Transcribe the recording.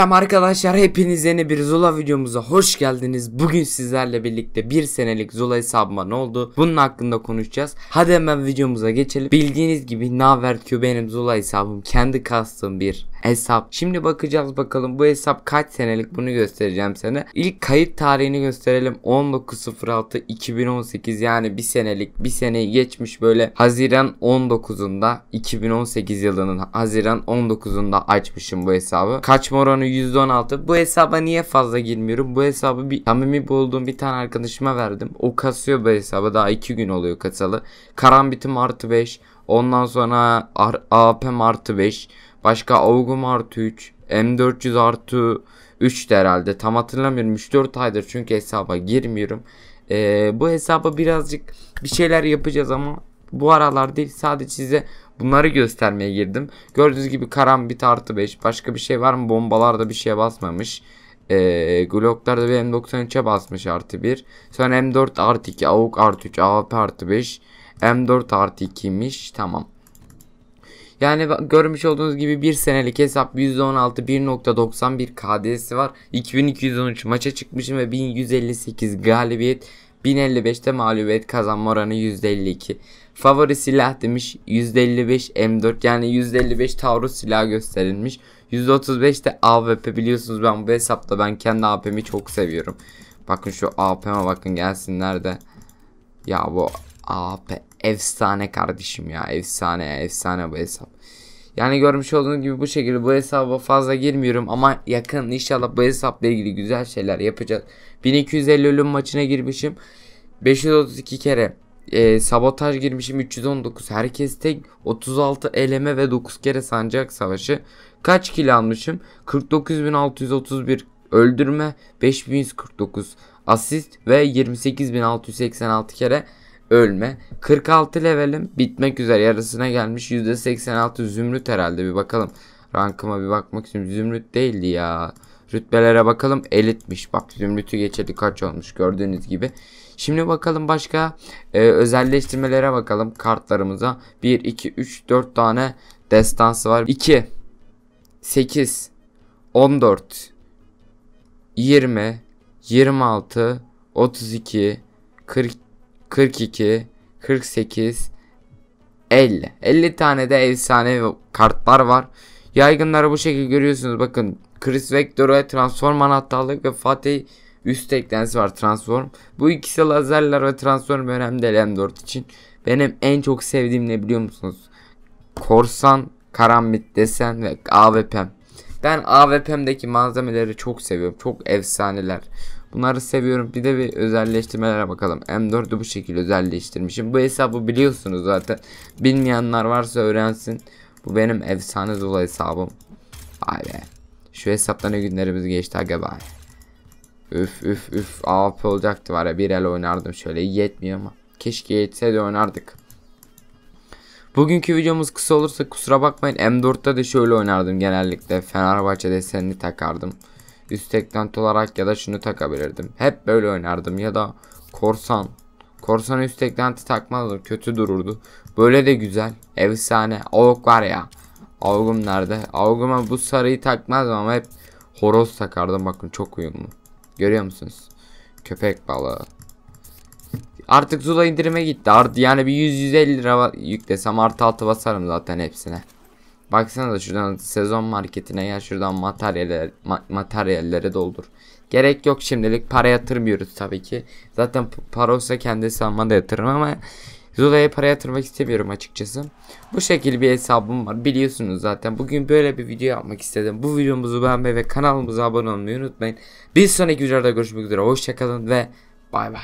Selam arkadaşlar hepiniz yeni bir Zula videomuza hoş geldiniz. Bugün sizlerle birlikte bir senelik Zula hesabıma ne oldu? Bunun hakkında konuşacağız. Hadi hemen videomuza geçelim. Bildiğiniz gibi NaverQ benim Zula hesabım. Kendi kastığım bir hesap. Şimdi bakacağız bakalım bu hesap kaç senelik bunu göstereceğim sana. İlk kayıt tarihini gösterelim. 19.06.2018 yani bir senelik bir sene geçmiş böyle Haziran 19'unda 2018 yılının Haziran 19'unda açmışım bu hesabı. Kaç moronu sonra %16. Bu hesaba niye fazla girmiyorum? Bu hesabı bir samimi bulduğum bir tane arkadaşıma verdim. O kasıyor bu hesabı. Daha 2 gün oluyor kasalı. Karambitim artı 5. Ondan sonra AP'm artı 5. Başka Augum artı 3. M400 artı 3 de herhalde. Tam hatırlamıyorum. 3-4 aydır çünkü hesaba girmiyorum. Ee, bu hesaba birazcık bir şeyler yapacağız ama bu aralar değil. Sadece size Bunları göstermeye girdim. Gördüğünüz gibi bir artı 5. Başka bir şey var mı? Bombalarda bir şeye basmamış. Ee, Glock'larda bir M93'e basmış artı 1. Sonra M4 artı 2. AUK artı 3. AWP artı 5. M4 artı 2'ymiş. Tamam. Yani görmüş olduğunuz gibi bir senelik hesap 116, 1.91 KD'si var. 2213 maça çıkmışım ve 1158 galibiyet 1055'te mağlubiyet kazanma oranı %52. Favori silah demiş %55 M4 yani %55 Taurus silahı gösterilmiş. %35'te AWP biliyorsunuz ben bu hesapta ben kendi AWP'mi çok seviyorum. Bakın şu AWP'me bakın gelsin nerede. Ya bu AWP efsane kardeşim ya efsane ya, efsane bu hesap. Yani görmüş olduğunuz gibi bu şekilde bu hesaba fazla girmiyorum ama yakın inşallah bu hesapla ilgili güzel şeyler yapacağız. 1250 ölüm maçına girmişim. 532 kere e, sabotaj girmişim 319 herkes tek 36 eleme ve 9 kere sancak savaşı kaç kill almışım 49631 öldürme 5149 asist ve 28686 kere ölme. 46 levelim bitmek üzere yarısına gelmiş. %86 zümrüt herhalde bir bakalım. Rankıma bir bakmak için Zümrüt değildi ya. Rütbelere bakalım elitmiş. Bak zümrütü geçeli kaç olmuş gördüğünüz gibi. Şimdi bakalım başka e, özelleştirmelere bakalım kartlarımıza. 1, 2, 3, 4 tane destansı var. 2, 8, 14, 20, 26, 32, 42, 42, 48, 50. 50 tane de efsane kartlar var. Yaygınları bu şekilde görüyorsunuz. Bakın Chris Vector'a transform anahtarlık ve Fatih üst eklensi var transform. Bu ikisi lazerler ve transform önemli değil 4 için. Benim en çok sevdiğim ne biliyor musunuz? Korsan, karambit desen ve AWP'm. Ben AWP'mdeki malzemeleri çok seviyorum. Çok efsaneler. Bunları seviyorum. Bir de bir özelleştirmelere bakalım. M4'ü bu şekilde özelleştirmişim. Bu hesabı biliyorsunuz zaten. Bilmeyenler varsa öğrensin. Bu benim efsane Zula hesabım. Vay be. Şu hesapta ne günlerimiz geçti aga bay. Üf üf üf. AWP olacaktı var ya. Bir el oynardım şöyle. Yetmiyor ama. Keşke yetse de oynardık. Bugünkü videomuz kısa olursa kusura bakmayın. M4'te de şöyle oynardım genellikle. Fenerbahçe desenini takardım üst eklenti olarak ya da şunu takabilirdim. Hep böyle oynardım ya da korsan. Korsan üst eklenti takmazdım kötü dururdu. Böyle de güzel. Efsane. Avuk var ya. Avgum nerede? Avguma bu sarıyı takmazdım ama hep horoz takardım. Bakın çok uyumlu. Görüyor musunuz? Köpek balığı. Artık Zula indirime gitti. Artı yani bir 100-150 lira yüklesem artı altı basarım zaten hepsine. Baksana da şuradan sezon marketine ya şuradan materyaller, ma materyallere doldur. Gerek yok şimdilik para yatırmıyoruz tabii ki. Zaten para olsa kendisi almada yatırım ama Zula'ya para yatırmak istemiyorum açıkçası. Bu şekilde bir hesabım var biliyorsunuz zaten. Bugün böyle bir video yapmak istedim. Bu videomuzu beğenmeyi ve kanalımıza abone olmayı unutmayın. Bir sonraki videoda görüşmek üzere. Hoşçakalın ve bay bay.